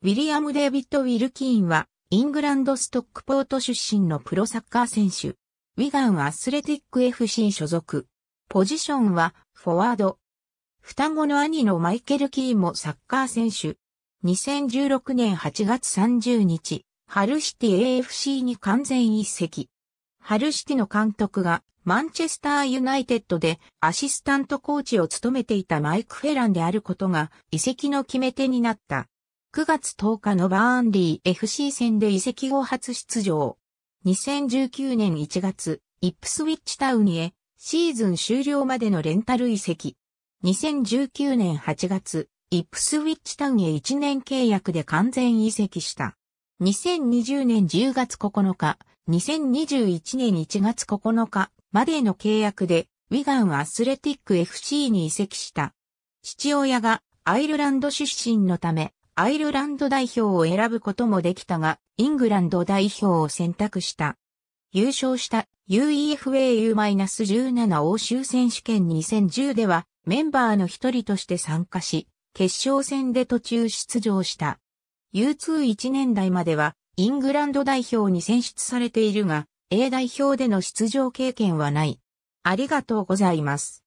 ウィリアム・デイビッド・ウィルキーンは、イングランドストックポート出身のプロサッカー選手。ウィガン・アスレティック FC 所属。ポジションは、フォワード。双子の兄のマイケル・キーンもサッカー選手。2016年8月30日、ハルシティ AFC に完全一席。ハルシティの監督が、マンチェスター・ユナイテッドでアシスタントコーチを務めていたマイク・フェランであることが、移籍の決め手になった。9月10日のバーンリー FC 戦で移籍後初出場。2019年1月、イップスウィッチタウンへ、シーズン終了までのレンタル移籍。2019年8月、イップスウィッチタウンへ1年契約で完全移籍した。2020年10月9日、2021年1月9日までの契約で、ウィガンアスレティック FC に移籍した。父親がアイルランド出身のため、アイルランド代表を選ぶこともできたが、イングランド代表を選択した。優勝した UEFAU-17 欧州選手権2010ではメンバーの一人として参加し、決勝戦で途中出場した。U21 年代まではイングランド代表に選出されているが、A 代表での出場経験はない。ありがとうございます。